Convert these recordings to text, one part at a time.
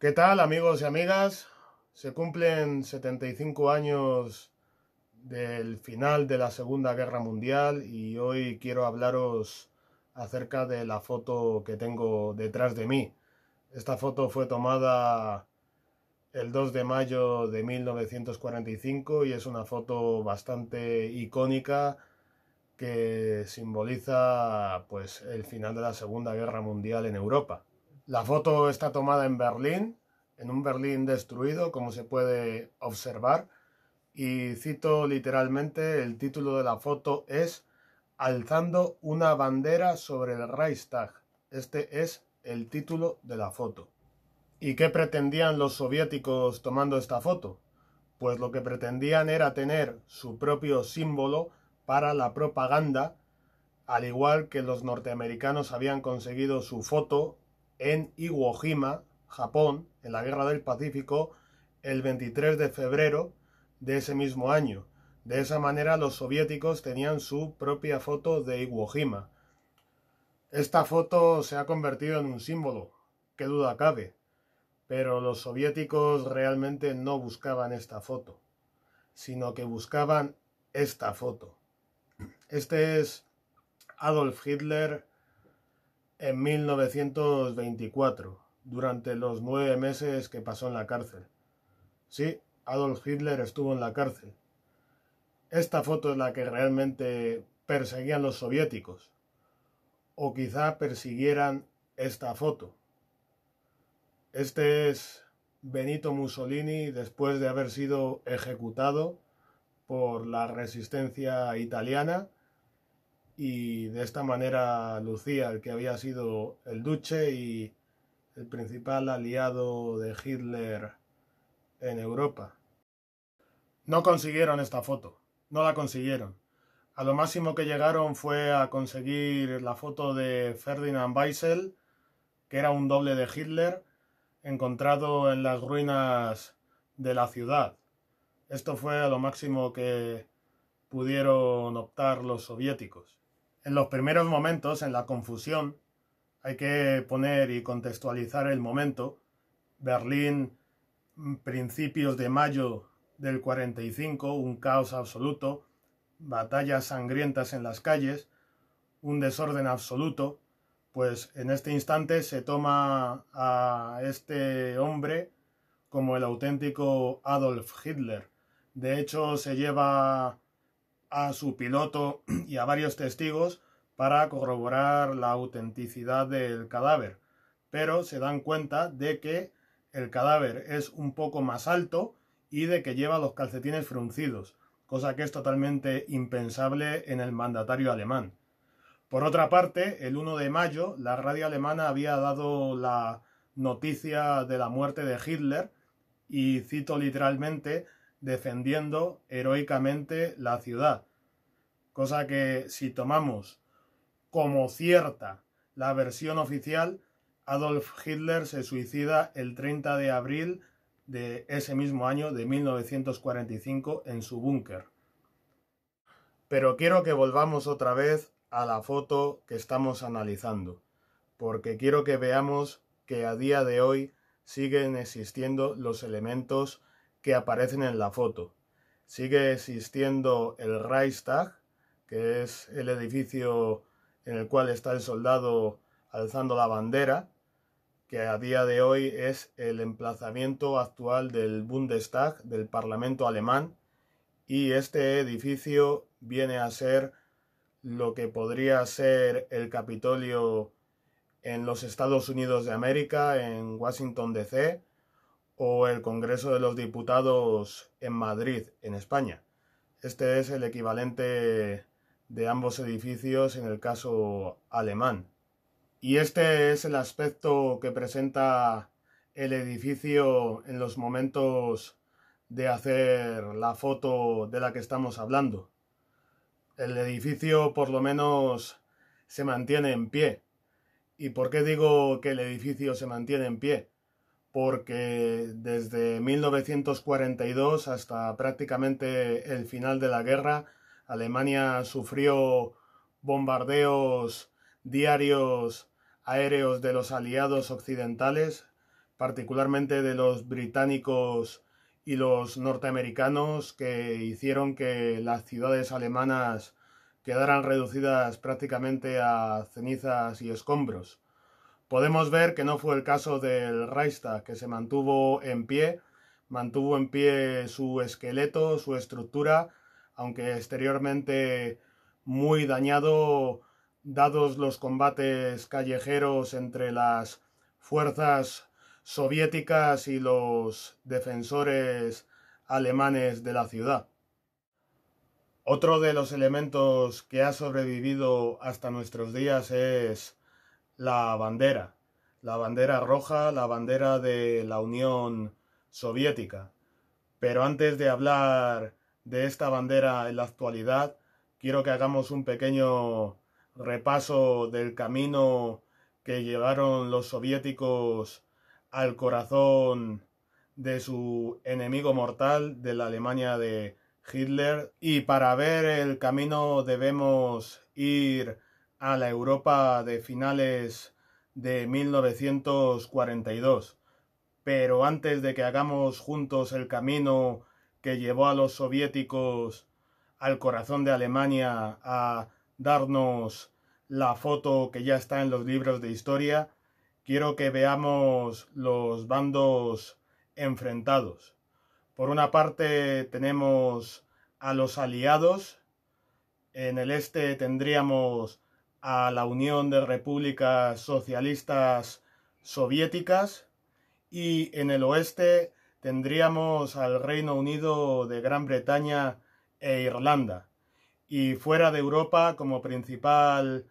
¿Qué tal amigos y amigas? Se cumplen 75 años del final de la Segunda Guerra Mundial y hoy quiero hablaros acerca de la foto que tengo detrás de mí. Esta foto fue tomada el 2 de mayo de 1945 y es una foto bastante icónica que simboliza pues el final de la Segunda Guerra Mundial en Europa. La foto está tomada en Berlín, en un Berlín destruido, como se puede observar, y cito literalmente, el título de la foto es Alzando una bandera sobre el Reichstag. Este es el título de la foto. ¿Y qué pretendían los soviéticos tomando esta foto? Pues lo que pretendían era tener su propio símbolo para la propaganda, al igual que los norteamericanos habían conseguido su foto en Iwo Jima, Japón, en la Guerra del Pacífico, el 23 de febrero de ese mismo año. De esa manera los soviéticos tenían su propia foto de Iwo Jima. Esta foto se ha convertido en un símbolo, qué duda cabe, pero los soviéticos realmente no buscaban esta foto, sino que buscaban esta foto. Este es Adolf Hitler en 1924, durante los nueve meses que pasó en la cárcel. Sí, Adolf Hitler estuvo en la cárcel. Esta foto es la que realmente perseguían los soviéticos. O quizá persiguieran esta foto. Este es Benito Mussolini después de haber sido ejecutado por la resistencia italiana y de esta manera Lucía, el que había sido el duche y el principal aliado de Hitler en Europa. No consiguieron esta foto, no la consiguieron. A lo máximo que llegaron fue a conseguir la foto de Ferdinand Weissel, que era un doble de Hitler, encontrado en las ruinas de la ciudad. Esto fue a lo máximo que pudieron optar los soviéticos en los primeros momentos, en la confusión, hay que poner y contextualizar el momento. Berlín, mm, principios de mayo del 45, un caos absoluto, batallas sangrientas en las calles, un desorden absoluto, pues en este instante se toma a este hombre como el auténtico Adolf Hitler. De hecho, se lleva a su piloto y a varios testigos para corroborar la autenticidad del cadáver, pero se dan cuenta de que el cadáver es un poco más alto y de que lleva los calcetines fruncidos, cosa que es totalmente impensable en el mandatario alemán. Por otra parte, el 1 de mayo, la radio alemana había dado la noticia de la muerte de Hitler, y cito literalmente, defendiendo heroicamente la ciudad. Cosa que si tomamos como cierta la versión oficial, Adolf Hitler se suicida el 30 de abril de ese mismo año de 1945 en su búnker. Pero quiero que volvamos otra vez a la foto que estamos analizando, porque quiero que veamos que a día de hoy siguen existiendo los elementos que aparecen en la foto. Sigue existiendo el Reichstag, que es el edificio en el cual está el soldado alzando la bandera, que a día de hoy es el emplazamiento actual del Bundestag, del Parlamento alemán, y este edificio viene a ser lo que podría ser el Capitolio en los Estados Unidos de América, en Washington, D.C., o el Congreso de los Diputados en Madrid, en España. Este es el equivalente de ambos edificios en el caso alemán. Y este es el aspecto que presenta el edificio en los momentos de hacer la foto de la que estamos hablando. El edificio por lo menos se mantiene en pie. ¿Y por qué digo que el edificio se mantiene en pie? porque desde 1942 hasta prácticamente el final de la guerra, Alemania sufrió bombardeos diarios aéreos de los aliados occidentales, particularmente de los británicos y los norteamericanos, que hicieron que las ciudades alemanas quedaran reducidas prácticamente a cenizas y escombros. Podemos ver que no fue el caso del Reichstag, que se mantuvo en pie, mantuvo en pie su esqueleto, su estructura, aunque exteriormente muy dañado, dados los combates callejeros entre las fuerzas soviéticas y los defensores alemanes de la ciudad. Otro de los elementos que ha sobrevivido hasta nuestros días es la bandera, la bandera roja, la bandera de la Unión Soviética. Pero antes de hablar de esta bandera en la actualidad, quiero que hagamos un pequeño repaso del camino que llevaron los soviéticos al corazón de su enemigo mortal de la Alemania de Hitler y para ver el camino debemos ir a la Europa de finales de 1942. Pero antes de que hagamos juntos el camino que llevó a los soviéticos al corazón de Alemania a darnos la foto que ya está en los libros de historia, quiero que veamos los bandos enfrentados. Por una parte tenemos a los aliados, en el este tendríamos a la Unión de Repúblicas Socialistas Soviéticas y en el oeste tendríamos al Reino Unido de Gran Bretaña e Irlanda. Y fuera de Europa, como principal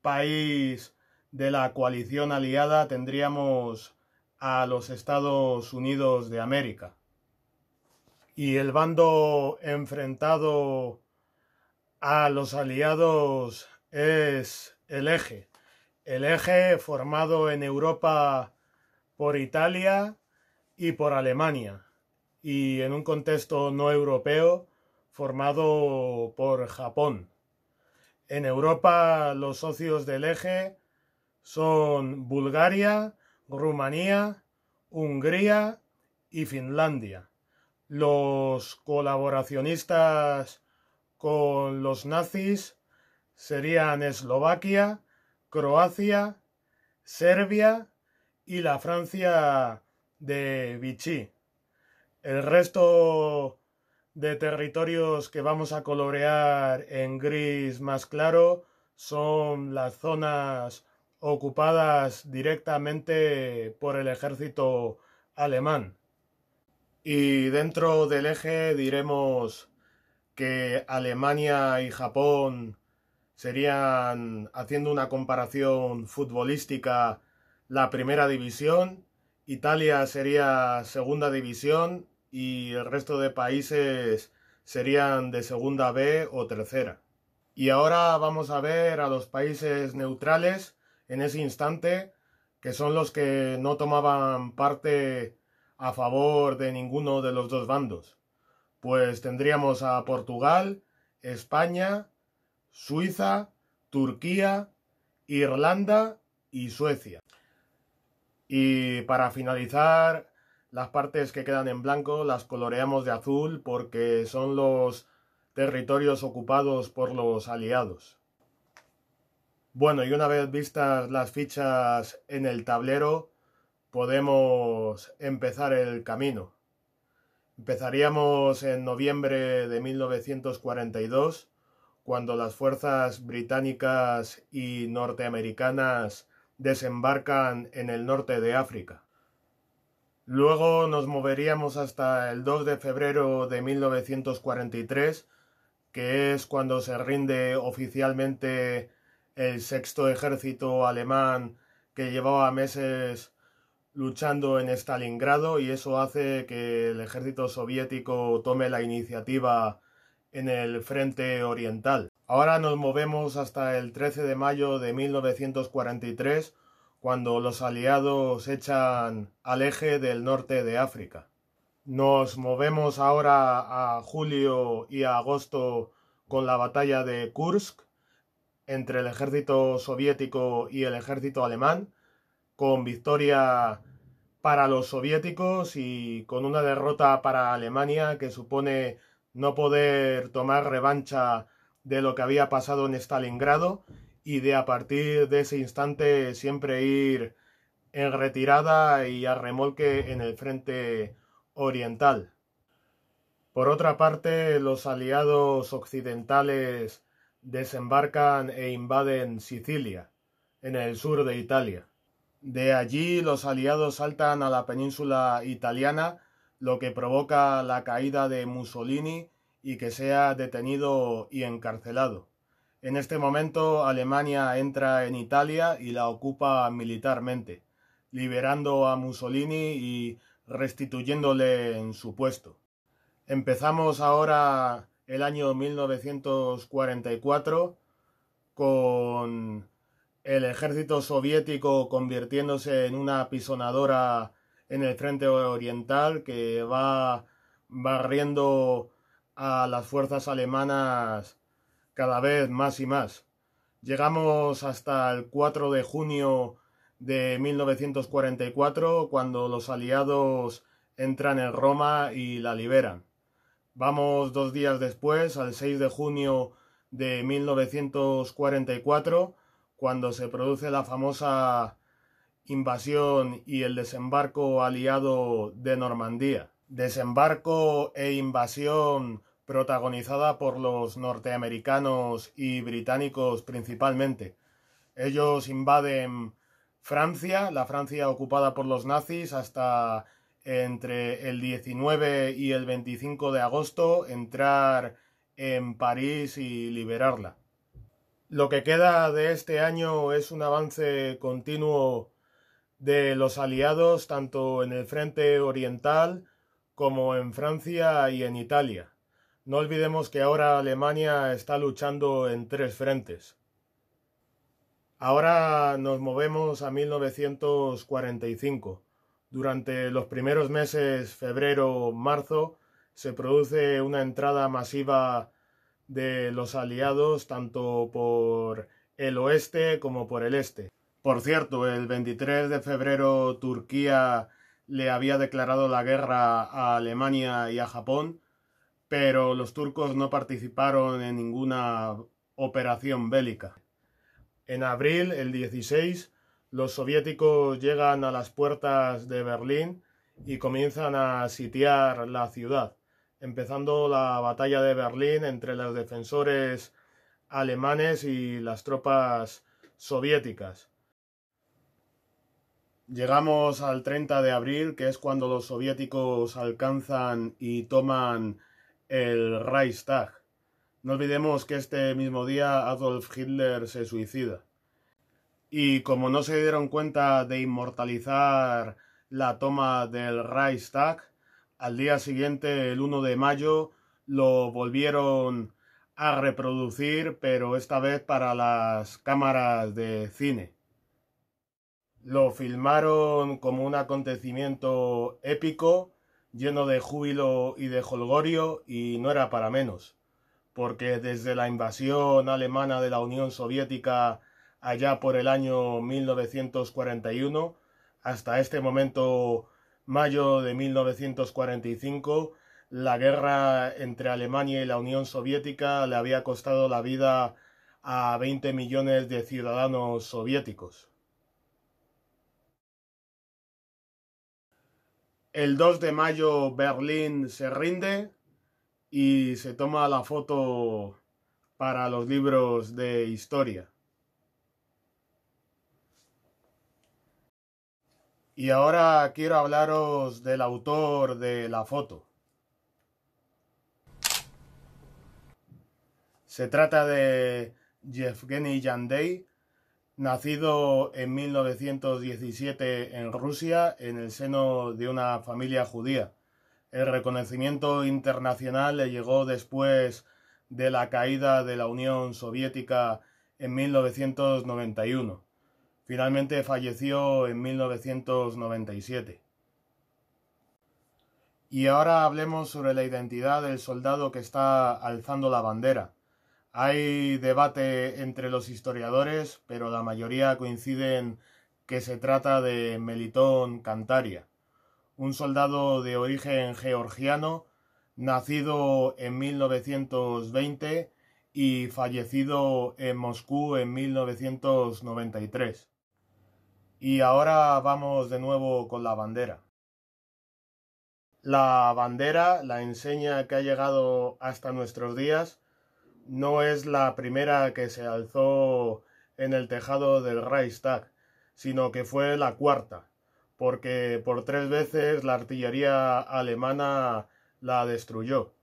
país de la coalición aliada, tendríamos a los Estados Unidos de América. Y el bando enfrentado a los aliados es el eje. El eje formado en Europa por Italia y por Alemania y en un contexto no europeo formado por Japón. En Europa los socios del eje son Bulgaria, Rumanía, Hungría y Finlandia. Los colaboracionistas con los nazis serían Eslovaquia, Croacia, Serbia y la Francia de Vichy. El resto de territorios que vamos a colorear en gris más claro son las zonas ocupadas directamente por el ejército alemán. Y dentro del eje diremos que Alemania y Japón serían, haciendo una comparación futbolística, la primera división, Italia sería segunda división y el resto de países serían de segunda B o tercera. Y ahora vamos a ver a los países neutrales en ese instante, que son los que no tomaban parte a favor de ninguno de los dos bandos. Pues tendríamos a Portugal, España, Suiza, Turquía, Irlanda y Suecia. Y para finalizar, las partes que quedan en blanco las coloreamos de azul porque son los territorios ocupados por los aliados. Bueno, y una vez vistas las fichas en el tablero, podemos empezar el camino. Empezaríamos en noviembre de 1942 cuando las fuerzas británicas y norteamericanas desembarcan en el norte de África. Luego nos moveríamos hasta el 2 de febrero de 1943, que es cuando se rinde oficialmente el sexto ejército alemán que llevaba meses luchando en Stalingrado y eso hace que el ejército soviético tome la iniciativa en el frente oriental. Ahora nos movemos hasta el 13 de mayo de 1943, cuando los aliados echan al eje del norte de África. Nos movemos ahora a julio y a agosto con la batalla de Kursk entre el ejército soviético y el ejército alemán, con victoria para los soviéticos y con una derrota para Alemania que supone no poder tomar revancha de lo que había pasado en Stalingrado y de a partir de ese instante siempre ir en retirada y a remolque en el frente oriental. Por otra parte, los aliados occidentales desembarcan e invaden Sicilia, en el sur de Italia. De allí los aliados saltan a la península italiana lo que provoca la caída de Mussolini y que sea detenido y encarcelado. En este momento Alemania entra en Italia y la ocupa militarmente, liberando a Mussolini y restituyéndole en su puesto. Empezamos ahora el año 1944 con el ejército soviético convirtiéndose en una apisonadora en el frente oriental que va barriendo a las fuerzas alemanas cada vez más y más. Llegamos hasta el 4 de junio de 1944 cuando los aliados entran en Roma y la liberan. Vamos dos días después, al 6 de junio de 1944, cuando se produce la famosa invasión y el desembarco aliado de Normandía. Desembarco e invasión protagonizada por los norteamericanos y británicos principalmente. Ellos invaden Francia, la Francia ocupada por los nazis hasta entre el 19 y el 25 de agosto entrar en París y liberarla. Lo que queda de este año es un avance continuo de los aliados tanto en el frente oriental como en Francia y en Italia. No olvidemos que ahora Alemania está luchando en tres frentes. Ahora nos movemos a 1945. Durante los primeros meses, febrero-marzo, se produce una entrada masiva de los aliados tanto por el oeste como por el este. Por cierto, el 23 de febrero Turquía le había declarado la guerra a Alemania y a Japón, pero los turcos no participaron en ninguna operación bélica. En abril, el 16, los soviéticos llegan a las puertas de Berlín y comienzan a sitiar la ciudad, empezando la batalla de Berlín entre los defensores alemanes y las tropas soviéticas. Llegamos al 30 de abril, que es cuando los soviéticos alcanzan y toman el Reichstag. No olvidemos que este mismo día Adolf Hitler se suicida. Y como no se dieron cuenta de inmortalizar la toma del Reichstag, al día siguiente, el 1 de mayo, lo volvieron a reproducir, pero esta vez para las cámaras de cine. Lo filmaron como un acontecimiento épico, lleno de júbilo y de holgorio, y no era para menos, porque desde la invasión alemana de la Unión Soviética allá por el año 1941 hasta este momento, mayo de 1945, la guerra entre Alemania y la Unión Soviética le había costado la vida a 20 millones de ciudadanos soviéticos. El 2 de mayo Berlín se rinde y se toma la foto para los libros de historia. Y ahora quiero hablaros del autor de la foto. Se trata de Yevgeny Yandei, Nacido en 1917 en Rusia, en el seno de una familia judía. El reconocimiento internacional le llegó después de la caída de la Unión Soviética en 1991. Finalmente falleció en 1997. Y ahora hablemos sobre la identidad del soldado que está alzando la bandera. Hay debate entre los historiadores, pero la mayoría coinciden que se trata de Melitón Cantaria, un soldado de origen georgiano, nacido en 1920 y fallecido en Moscú en 1993. Y ahora vamos de nuevo con la bandera. La bandera, la enseña que ha llegado hasta nuestros días, no es la primera que se alzó en el tejado del Reichstag, sino que fue la cuarta, porque por tres veces la artillería alemana la destruyó.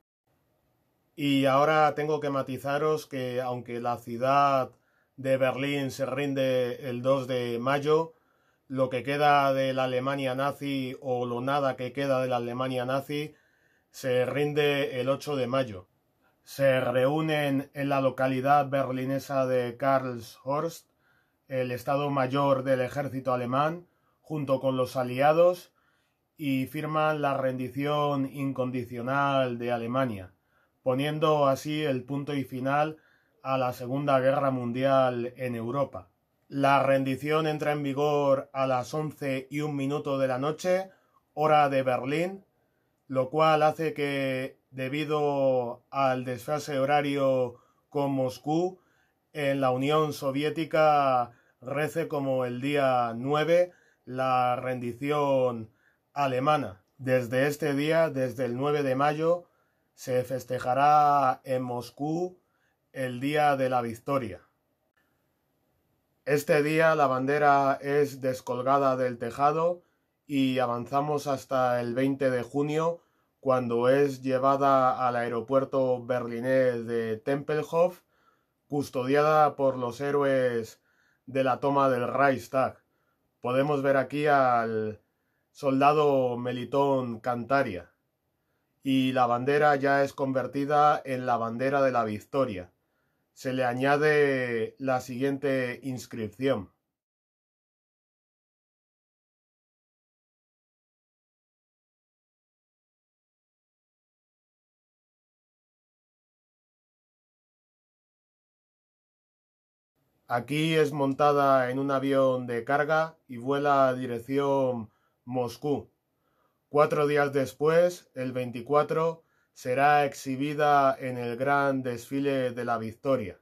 Y ahora tengo que matizaros que aunque la ciudad de Berlín se rinde el 2 de mayo, lo que queda de la Alemania nazi o lo nada que queda de la Alemania nazi se rinde el 8 de mayo se reúnen en la localidad berlinesa de Karlshorst el Estado Mayor del Ejército Alemán junto con los aliados y firman la rendición incondicional de Alemania, poniendo así el punto y final a la Segunda Guerra Mundial en Europa. La rendición entra en vigor a las once y un minuto de la noche, hora de Berlín, lo cual hace que, debido al desfase horario con Moscú, en la Unión Soviética rece como el día 9 la rendición alemana. Desde este día, desde el 9 de mayo, se festejará en Moscú el Día de la Victoria. Este día la bandera es descolgada del tejado y avanzamos hasta el 20 de junio cuando es llevada al aeropuerto berlinés de Tempelhof, custodiada por los héroes de la toma del Reichstag. Podemos ver aquí al soldado Melitón Cantaria. Y la bandera ya es convertida en la bandera de la victoria. Se le añade la siguiente inscripción. Aquí es montada en un avión de carga y vuela a dirección Moscú. Cuatro días después, el 24, será exhibida en el Gran Desfile de la Victoria.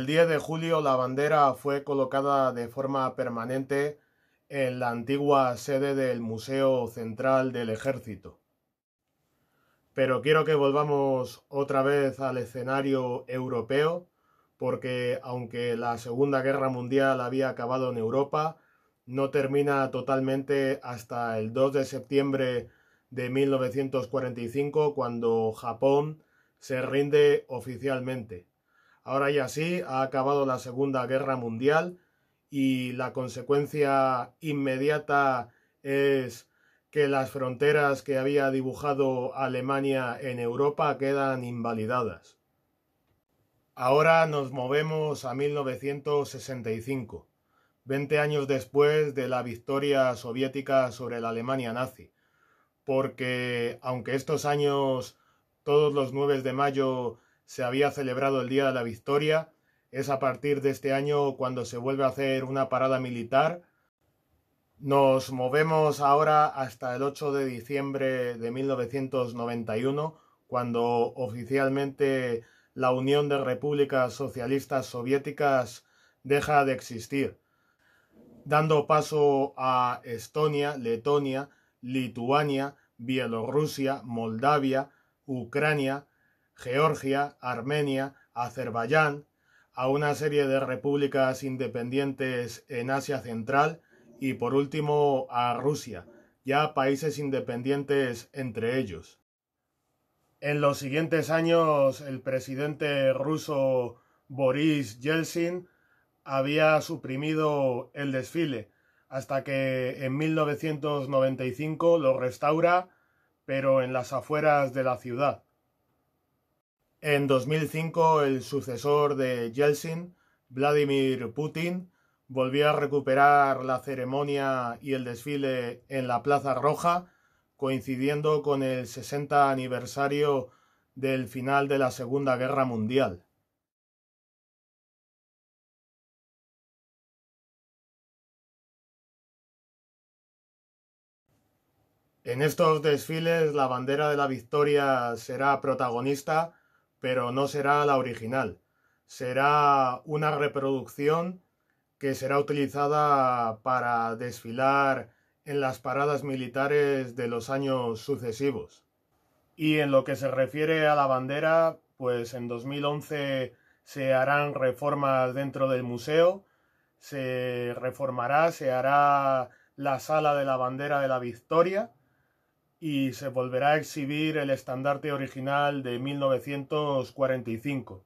El 10 de julio la bandera fue colocada de forma permanente en la antigua sede del Museo Central del Ejército. Pero quiero que volvamos otra vez al escenario europeo, porque aunque la Segunda Guerra Mundial había acabado en Europa, no termina totalmente hasta el 2 de septiembre de 1945, cuando Japón se rinde oficialmente. Ahora ya sí, ha acabado la Segunda Guerra Mundial y la consecuencia inmediata es que las fronteras que había dibujado Alemania en Europa quedan invalidadas. Ahora nos movemos a 1965, 20 años después de la victoria soviética sobre la Alemania nazi, porque aunque estos años, todos los 9 de mayo, se había celebrado el Día de la Victoria. Es a partir de este año cuando se vuelve a hacer una parada militar. Nos movemos ahora hasta el 8 de diciembre de 1991, cuando oficialmente la Unión de Repúblicas Socialistas Soviéticas deja de existir, dando paso a Estonia, Letonia, Lituania, Bielorrusia, Moldavia, Ucrania, Georgia, Armenia, Azerbaiyán, a una serie de repúblicas independientes en Asia Central y por último a Rusia, ya países independientes entre ellos. En los siguientes años el presidente ruso Boris Yeltsin había suprimido el desfile hasta que en 1995 lo restaura pero en las afueras de la ciudad. En 2005, el sucesor de Yeltsin, Vladimir Putin, volvió a recuperar la ceremonia y el desfile en la Plaza Roja, coincidiendo con el 60 aniversario del final de la Segunda Guerra Mundial. En estos desfiles la bandera de la victoria será protagonista pero no será la original. Será una reproducción que será utilizada para desfilar en las paradas militares de los años sucesivos. Y en lo que se refiere a la bandera, pues en 2011 se harán reformas dentro del museo, se reformará, se hará la sala de la bandera de la Victoria, y se volverá a exhibir el estandarte original de 1945.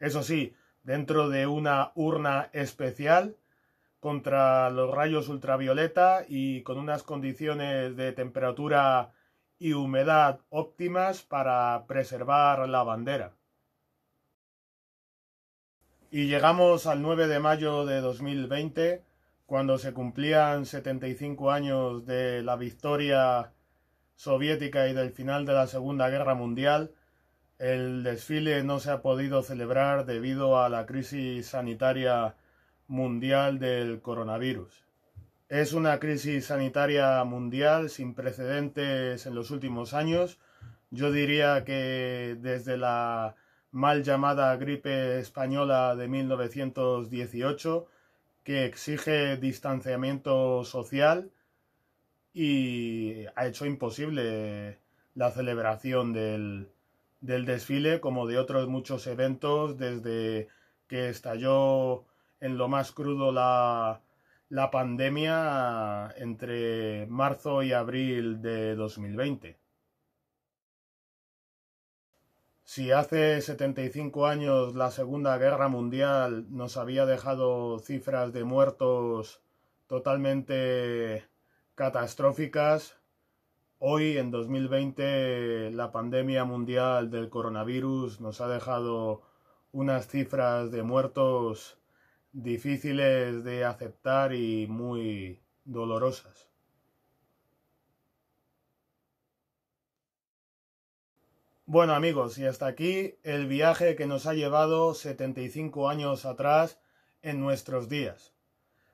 Eso sí, dentro de una urna especial contra los rayos ultravioleta y con unas condiciones de temperatura y humedad óptimas para preservar la bandera. Y llegamos al 9 de mayo de 2020, cuando se cumplían 75 años de la victoria soviética y del final de la Segunda Guerra Mundial, el desfile no se ha podido celebrar debido a la crisis sanitaria mundial del coronavirus. Es una crisis sanitaria mundial sin precedentes en los últimos años. Yo diría que desde la mal llamada gripe española de 1918, que exige distanciamiento social, y ha hecho imposible la celebración del, del desfile como de otros muchos eventos desde que estalló en lo más crudo la, la pandemia entre marzo y abril de 2020. Si hace 75 años la Segunda Guerra Mundial nos había dejado cifras de muertos totalmente catastróficas. Hoy, en 2020, la pandemia mundial del coronavirus nos ha dejado unas cifras de muertos difíciles de aceptar y muy dolorosas. Bueno amigos, y hasta aquí el viaje que nos ha llevado 75 años atrás en nuestros días.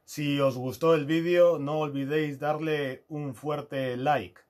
Si os gustó el vídeo, no olvidéis darle un fuerte like.